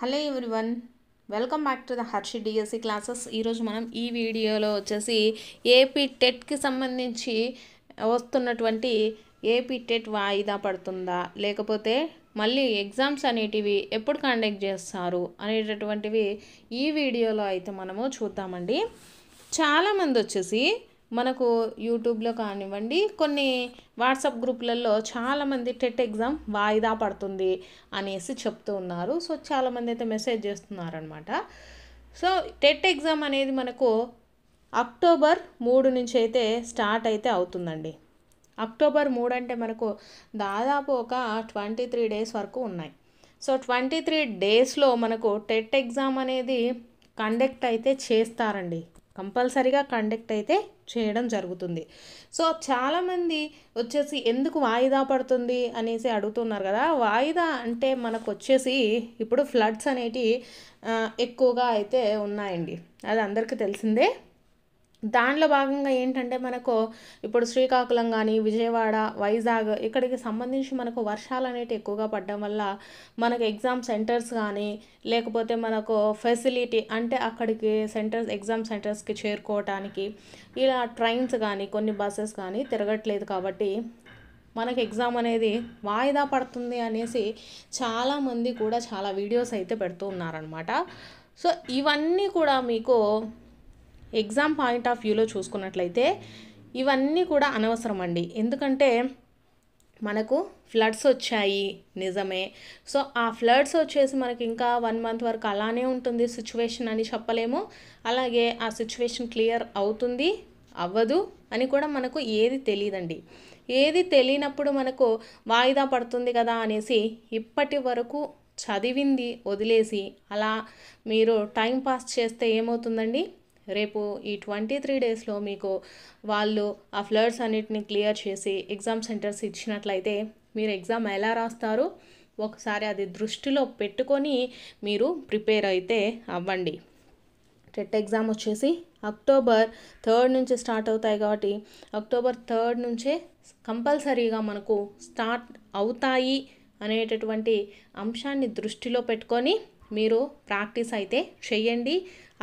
hello everyone welcome back to the Harshi DSC classes ఈరోజు మనం ఈ వీడియోలో వచ్చేసి ఏపీ టెట్కి సంబంధించి వస్తున్నటువంటి ఏపీ టెట్ వాయిదా పడుతుందా లేకపోతే మళ్ళీ ఎగ్జామ్స్ అనేటివి ఎప్పుడు కండక్ట్ చేస్తారు అనేటటువంటివి ఈ వీడియోలో అయితే మనము చూద్దామండి చాలామంది వచ్చేసి మనకు యూట్యూబ్లో కానివ్వండి కొన్ని వాట్సాప్ గ్రూప్లలో చాలామంది టెట్ ఎగ్జామ్ వాయిదా పడుతుంది అనేసి చెప్తూ ఉన్నారు సో చాలామంది అయితే మెసేజ్ చేస్తున్నారనమాట సో టెట్ ఎగ్జామ్ అనేది మనకు అక్టోబర్ మూడు నుంచి అయితే స్టార్ట్ అయితే అవుతుందండి అక్టోబర్ మూడు అంటే మనకు దాదాపు ఒక ట్వంటీ త్రీ డేస్ వరకు ఉన్నాయి సో ట్వంటీ త్రీ డేస్లో మనకు టెట్ ఎగ్జామ్ అనేది కండక్ట్ అయితే చేస్తారండి కంపల్సరీగా కండక్ట్ అయితే చేయడం జరుగుతుంది సో చాలామంది వచ్చేసి ఎందుకు వాయిదా పడుతుంది అనేసి అడుగుతున్నారు కదా వాయిదా అంటే మనకు వచ్చేసి ఇప్పుడు ఫ్లడ్స్ అనేటివి ఎక్కువగా అయితే ఉన్నాయండి అది అందరికీ తెలిసిందే దానిలో భాగంగా ఏంటంటే మనకు ఇప్పుడు శ్రీకాకుళం కానీ విజయవాడ వైజాగ్ ఇక్కడికి సంబంధించి మనకు వర్షాలు అనేవి ఎక్కువగా పడడం వల్ల మనకు ఎగ్జామ్ సెంటర్స్ కానీ లేకపోతే మనకు ఫెసిలిటీ అంటే అక్కడికి సెంటర్స్ ఎగ్జామ్ సెంటర్స్కి చేరుకోవటానికి ఇలా ట్రైన్స్ కానీ కొన్ని బస్సెస్ కానీ తిరగట్లేదు కాబట్టి మనకు ఎగ్జామ్ అనేది వాయిదా పడుతుంది అనేసి చాలామంది కూడా చాలా వీడియోస్ అయితే పెడుతూ ఉన్నారనమాట సో ఇవన్నీ కూడా మీకు ఎగ్జామ్ పాయింట్ ఆఫ్ వ్యూలో చూసుకున్నట్లయితే ఇవన్నీ కూడా అనవసరం అండి ఎందుకంటే మనకు ఫ్లడ్స్ వచ్చాయి నిజమే సో ఆ ఫ్లడ్స్ వచ్చేసి మనకి ఇంకా వన్ మంత్ వరకు అలానే ఉంటుంది సిచ్యువేషన్ అని చెప్పలేము అలాగే ఆ సిచ్యువేషన్ క్లియర్ అవుతుంది అవ్వదు అని కూడా మనకు ఏది తెలియదండి ఏది తెలియనప్పుడు మనకు వాయిదా పడుతుంది కదా అనేసి ఇప్పటి వరకు చదివింది వదిలేసి అలా మీరు టైం పాస్ చేస్తే ఏమవుతుందండి రేపు ఈ ట్వంటీ త్రీ డేస్లో మీకు వాళ్ళు ఆ ఫ్లడ్స్ అన్నిటిని క్లియర్ చేసి ఎగ్జామ్ సెంటర్స్ ఇచ్చినట్లయితే మీరు ఎగ్జామ్ ఎలా రాస్తారు ఒకసారి అది దృష్టిలో పెట్టుకొని మీరు ప్రిపేర్ అయితే అవ్వండి టెట్ ఎగ్జామ్ వచ్చేసి అక్టోబర్ థర్డ్ నుంచి స్టార్ట్ అవుతాయి కాబట్టి అక్టోబర్ థర్డ్ నుంచే కంపల్సరీగా మనకు స్టార్ట్ అవుతాయి అనేటటువంటి అంశాన్ని దృష్టిలో పెట్టుకొని మీరు ప్రాక్టీస్ అయితే చేయండి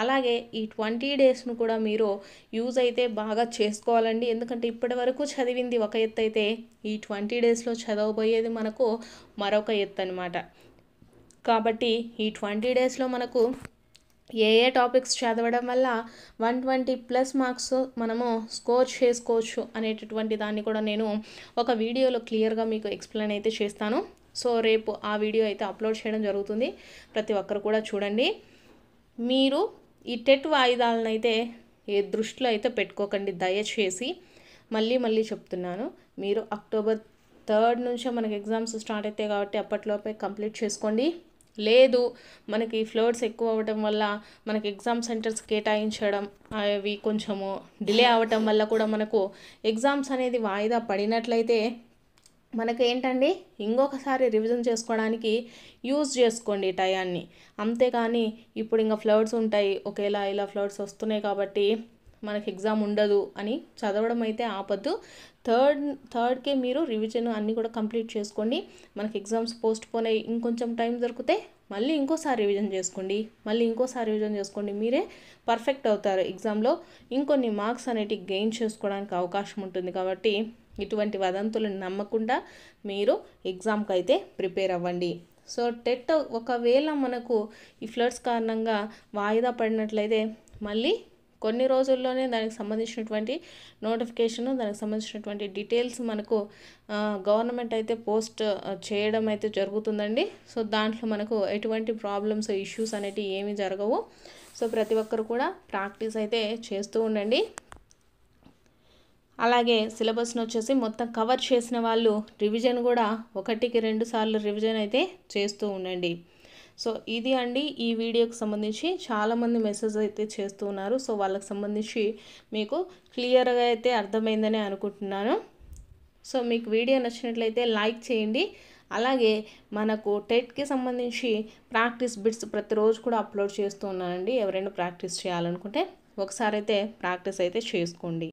అలాగే ఈ ట్వంటీ డేస్ను కూడా మీరు యూజ్ అయితే బాగా చేసుకోవాలండి ఎందుకంటే ఇప్పటి వరకు చదివింది ఒక ఎత్తు అయితే ఈ ట్వంటీ డేస్లో చదవబోయేది మనకు మరొక ఎత్తు అనమాట కాబట్టి ఈ ట్వంటీ డేస్లో మనకు ఏ ఏ టాపిక్స్ చదవడం వల్ల వన్ ట్వంటీ ప్లస్ మార్క్స్ మనము స్కోర్ చేసుకోవచ్చు అనేటటువంటి దాన్ని కూడా నేను ఒక వీడియోలో క్లియర్గా మీకు ఎక్స్ప్లెయిన్ అయితే చేస్తాను సో రేపు ఆ వీడియో అయితే అప్లోడ్ చేయడం జరుగుతుంది ప్రతి ఒక్కరు కూడా చూడండి మీరు ఈ టెట్ వాయిదాలను అయితే ఏ దృష్టిలో అయితే పెట్టుకోకండి దయచేసి మళ్ళీ మళ్ళీ చెప్తున్నాను మీరు అక్టోబర్ థర్డ్ నుంచే మనకి ఎగ్జామ్స్ స్టార్ట్ అవుతాయి కాబట్టి అప్పట్లోపే కంప్లీట్ చేసుకోండి లేదు మనకి ఫ్లోర్స్ ఎక్కువ అవ్వటం వల్ల మనకి ఎగ్జామ్ సెంటర్స్ కేటాయించడం అవి కొంచెము డిలే అవ్వటం వల్ల కూడా మనకు ఎగ్జామ్స్ అనేది వాయిదా పడినట్లయితే మనకు ఏంటండి ఇంకొకసారి రివిజన్ చేసుకోవడానికి యూజ్ చేసుకోండి ఈ టయాన్ని అంతేకాని ఇప్పుడు ఇంకా ఫ్లడ్స్ ఉంటాయి ఒకేలా ఇలా ఫ్లడ్స్ వస్తున్నాయి కాబట్టి మనకి ఎగ్జామ్ ఉండదు అని చదవడం అయితే ఆపద్దు థర్డ్ థర్డ్కే మీరు రివిజన్ అన్నీ కూడా కంప్లీట్ చేసుకోండి మనకి ఎగ్జామ్స్ పోస్ట్ పోన్ అయ్యి ఇంకొంచెం టైం దొరికితే మళ్ళీ ఇంకోసారి రివిజన్ చేసుకోండి మళ్ళీ ఇంకోసారి రివిజన్ చేసుకోండి మీరే పర్ఫెక్ట్ అవుతారు ఎగ్జామ్లో ఇంకొన్ని మార్క్స్ అనేటివి గెయిన్ చేసుకోవడానికి అవకాశం ఉంటుంది కాబట్టి ఇటువంటి వదంతులను నమ్మకుండా మీరు ఎగ్జామ్కి అయితే ప్రిపేర్ అవ్వండి సో టెట్ ఒకవేళ మనకు ఈ ఫ్లడ్స్ కారణంగా వాయిదా పడినట్లయితే మళ్ళీ కొన్ని రోజుల్లోనే దానికి సంబంధించినటువంటి నోటిఫికేషన్ దానికి సంబంధించినటువంటి డీటెయిల్స్ మనకు గవర్నమెంట్ అయితే పోస్ట్ చేయడం అయితే జరుగుతుందండి సో దాంట్లో మనకు ఎటువంటి ప్రాబ్లమ్స్ ఇష్యూస్ అనేటివి ఏమీ జరగవు సో ప్రతి ఒక్కరు కూడా ప్రాక్టీస్ అయితే చేస్తూ ఉండండి అలాగే సిలబస్ను వచ్చేసి మొత్తం కవర్ చేసిన వాళ్ళు రివిజన్ కూడా ఒకటికి రెండు సార్లు రివిజన్ అయితే చేస్తూ ఉండండి సో ఇది అండి ఈ వీడియోకి సంబంధించి చాలామంది మెసేజ్ అయితే చేస్తూ ఉన్నారు సో వాళ్ళకి సంబంధించి మీకు క్లియర్గా అయితే అర్థమైందని అనుకుంటున్నాను సో మీకు వీడియో నచ్చినట్లయితే లైక్ చేయండి అలాగే మనకు టెట్కి సంబంధించి ప్రాక్టీస్ బిట్స్ ప్రతిరోజు కూడా అప్లోడ్ చేస్తూ ఉన్నానండి ఎవరైనా ప్రాక్టీస్ చేయాలనుకుంటే ఒకసారి అయితే ప్రాక్టీస్ అయితే చేసుకోండి